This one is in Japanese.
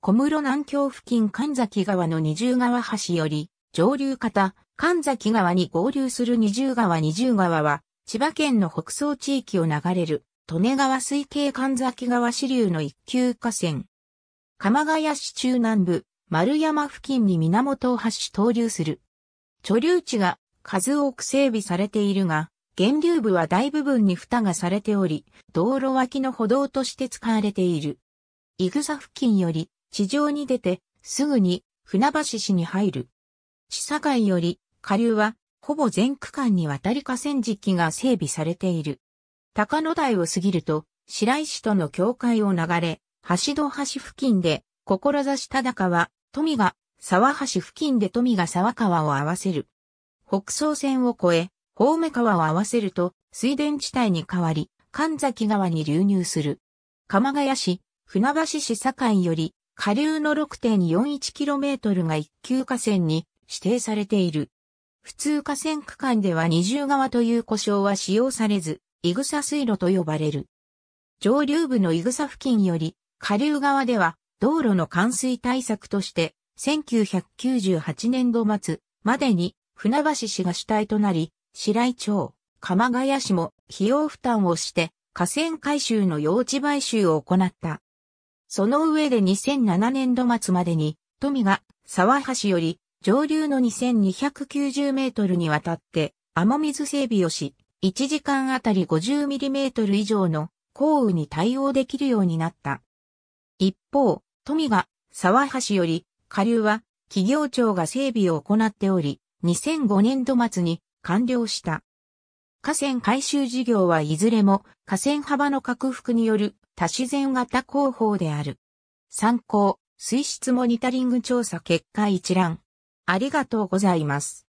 小室南京付近神崎川の二重川橋より、上流方、神崎川に合流する二重川二重川は、千葉県の北総地域を流れる、利根川水系神崎川支流の一級河川。鎌ヶ谷市中南部、丸山付近に源を橋投流する。貯留地が数多く整備されているが、源流部は大部分に蓋がされており、道路脇の歩道として使われている。イグザ付近より、地上に出て、すぐに船橋市に入る。地境より下流はほぼ全区間にわたり河川敷が整備されている。高野台を過ぎると白石との境界を流れ、橋戸橋付近で志高川、富が沢橋付近で富が沢川を合わせる。北総線を越え、青梅川を合わせると水田地帯に変わり、神崎川に流入する。鎌ヶ谷市、船橋市境より下流の 6.41km が一級河川に指定されている。普通河川区間では二重川という呼称は使用されず、イグサ水路と呼ばれる。上流部のイグサ付近より、下流側では道路の冠水対策として、1998年度末までに船橋市が主体となり、白井町、鎌ヶ谷市も費用負担をして河川改修の用地買収を行った。その上で2007年度末までに、富が沢橋より上流の2290メートルにわたって雨水整備をし、1時間あたり50ミリメートル以上の降雨に対応できるようになった。一方、富が沢橋より下流は企業庁が整備を行っており、2005年度末に完了した。河川改修事業はいずれも河川幅の拡幅による多自然型工法である。参考、水質モニタリング調査結果一覧。ありがとうございます。